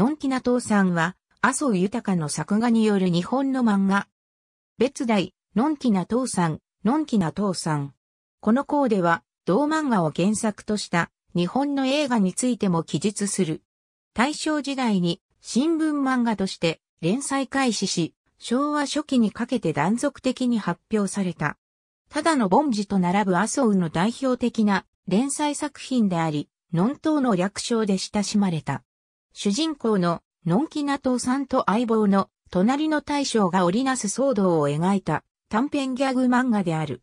のんきな父さんは、麻生豊の作画による日本の漫画。別題、のんきな父さん、のんきな父さん。この項では、同漫画を原作とした日本の映画についても記述する。大正時代に新聞漫画として連載開始し、昭和初期にかけて断続的に発表された。ただの凡事と並ぶ麻生の代表的な連載作品であり、ノン党の略称で親しまれた。主人公ののんきなうさんと相棒の隣の大将が織りなす騒動を描いた短編ギャグ漫画である。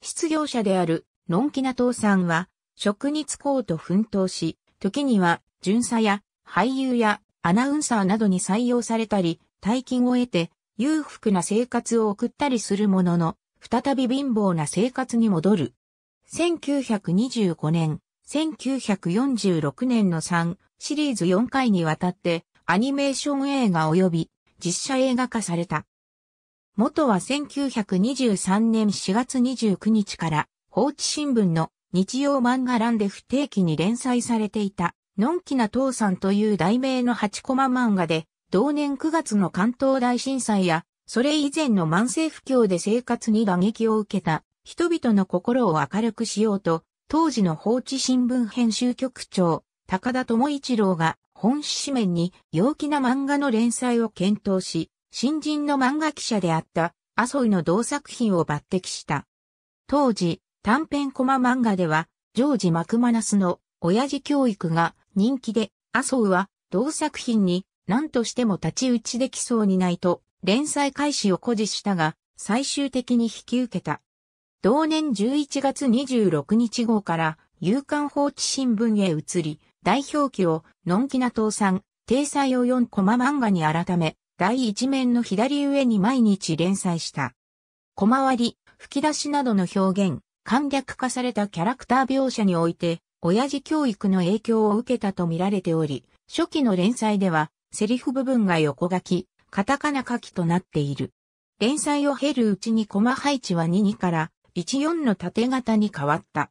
失業者であるのんきなうさんは職に就こうと奮闘し、時には巡査や俳優やアナウンサーなどに採用されたり、大金を得て裕福な生活を送ったりするものの、再び貧乏な生活に戻る。1925年、1946年の3シリーズ4回にわたってアニメーション映画及び実写映画化された。元は1923年4月29日から放置新聞の日曜漫画欄で不定期に連載されていた、のんきな父さんという題名の8コマ漫画で、同年9月の関東大震災や、それ以前の慢性不況で生活に打撃を受けた人々の心を明るくしようと、当時の放置新聞編集局長、高田智一郎が本誌紙面に陽気な漫画の連載を検討し、新人の漫画記者であった麻生の同作品を抜擢した。当時、短編コマ漫画では、ジョージ・マクマナスの親父教育が人気で、麻生は同作品に何としても立ち打ちできそうにないと、連載開始を誇示したが、最終的に引き受けた。同年11月26日号から、夕刊放置新聞へ移り、代表記を、のんきな倒産、体裁を4コマ漫画に改め、第一面の左上に毎日連載した。小回り、吹き出しなどの表現、簡略化されたキャラクター描写において、親父教育の影響を受けたと見られており、初期の連載では、セリフ部分が横書き、カタカナ書きとなっている。連載を経るうちにコマ配置は22から14の縦型に変わった。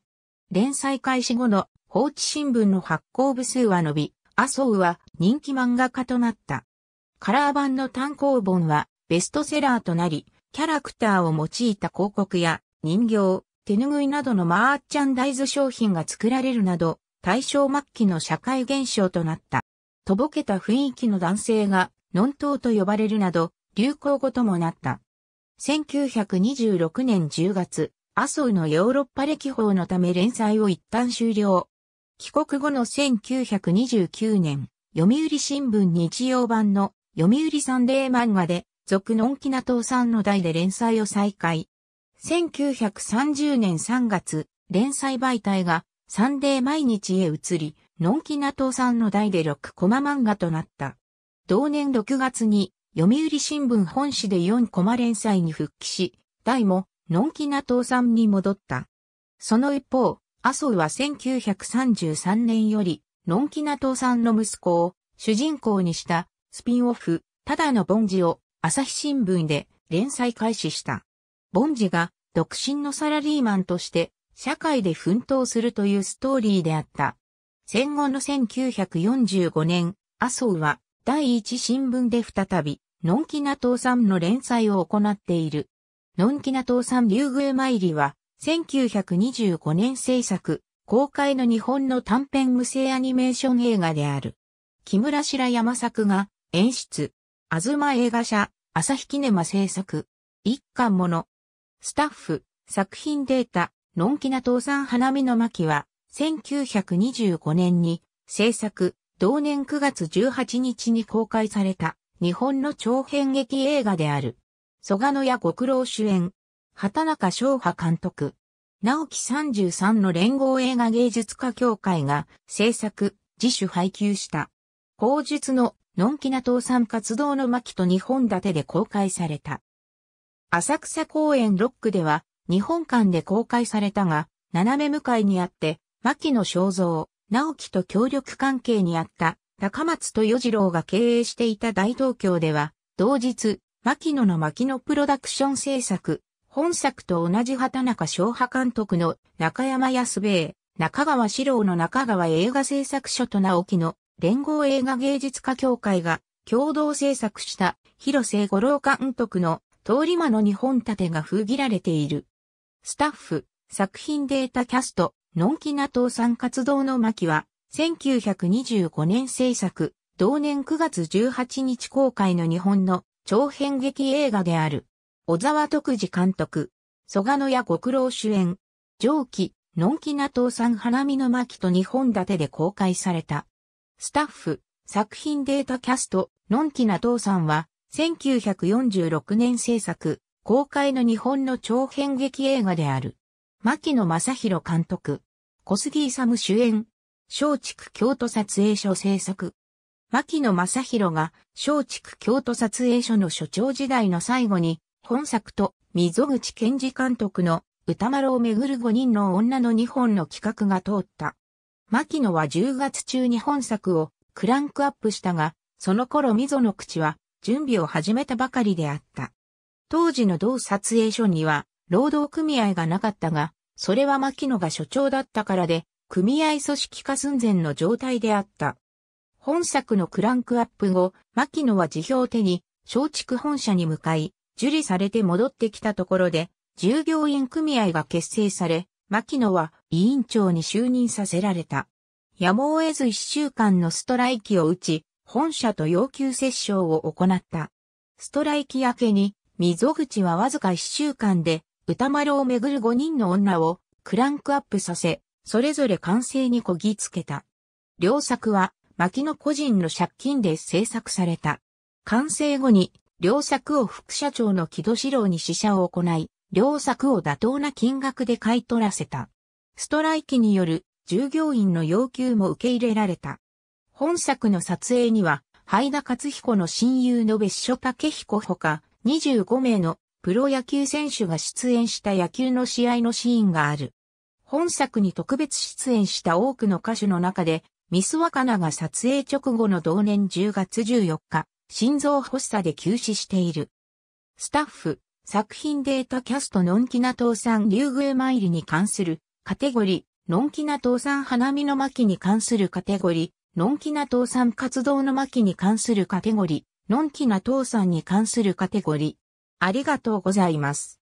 連載開始後の放置新聞の発行部数は伸び、麻生は人気漫画家となった。カラー版の単行本はベストセラーとなり、キャラクターを用いた広告や人形、手拭いなどのマーチャンダイズ商品が作られるなど、大正末期の社会現象となった。とぼけた雰囲気の男性が、ノントと呼ばれるなど、流行語ともなった。1926年10月、麻生のヨーロッパ歴訪のため連載を一旦終了。帰国後の1929年、読売新聞日曜版の読売サンデー漫画で、続のんきな倒さんの代で連載を再開。1930年3月、連載媒体がサンデー毎日へ移り、のんきな倒さんの代で6コマ漫画となった。同年6月に、読売新聞本誌で4コマ連載に復帰し、代も、のんきな倒さんに戻った。その一方、麻生は1933年より、のんきな父さんの息子を主人公にしたスピンオフ、ただのボンジを朝日新聞で連載開始した。ボンジが独身のサラリーマンとして社会で奮闘するというストーリーであった。戦後の1945年、麻生は第一新聞で再び、のんきな父さんの連載を行っている。のんきな父さん竜宮参りは、1925年制作、公開の日本の短編無声アニメーション映画である。木村白山作が演出、あずま映画社、朝日キネマ制作、一巻もの。スタッフ、作品データ、のんきな倒産花見の巻は、1925年に制作、同年9月18日に公開された日本の長編劇映画である。蘇我野屋ご苦労主演、畑中昭波監督。直木33の連合映画芸術家協会が制作、自主配給した。口述ののんきな倒産活動の巻と2本立てで公開された。浅草公園ロックでは日本館で公開されたが、斜め向かいにあって、牧野正造、直樹と協力関係にあった高松豊次郎が経営していた大東京では、同日、牧野の牧野プロダクション制作、本作と同じ畑中昭波監督の中山康兵衛、中川史郎の中川映画製作所と直樹の連合映画芸術家協会が共同制作した広瀬五郎監督の通り魔の日本盾が封切られている。スタッフ、作品データキャスト、のんきな倒産活動の巻は、1925年制作、同年9月18日公開の日本の長編劇映画である。小沢徳次監督、蘇我野や極老主演、上記、のんきな父さん花見の巻と日本立てで公開された。スタッフ、作品データキャスト、のんきな父さんは、1946年制作、公開の日本の長編劇映画である。牧野正宏監督、小杉勇主演、松竹京都撮影所制作。牧野正宏が松竹京都撮影所の所長時代の最後に本作と溝口健二監督の歌丸をめぐる5人の女の2本の企画が通った。牧野は10月中に本作をクランクアップしたが、その頃溝の口は準備を始めたばかりであった。当時の同撮影所には労働組合がなかったが、それは牧野が所長だったからで、組合組織化寸前の状態であった。本作のクランクアップ後、牧野は辞表を手に、松竹本社に向かい、受理されて戻ってきたところで、従業員組合が結成され、牧野は委員長に就任させられた。やむを得ず一週間のストライキを打ち、本社と要求折衝を行った。ストライキ明けに、溝口はわずか一週間で、歌丸をめぐる五人の女をクランクアップさせ、それぞれ完成にこぎつけた。両作は、牧野個人の借金で制作された。完成後に両作を副社長の木戸志郎に試写を行い、両作を妥当な金額で買い取らせた。ストライキによる従業員の要求も受け入れられた。本作の撮影には、ハ田勝彦の親友の別所武彦ほか25名のプロ野球選手が出演した野球の試合のシーンがある。本作に特別出演した多くの歌手の中で、ミスワカナが撮影直後の同年10月14日、心臓発作で急死している。スタッフ、作品データキャストノンキナ倒ウさん竜イ参りに関するカテゴリー、ノンキナ倒産花見の巻に関するカテゴリー、ノンキナ倒産活動の巻に関するカテゴリー、ノンキナ倒産に関するカテゴリー。ありがとうございます。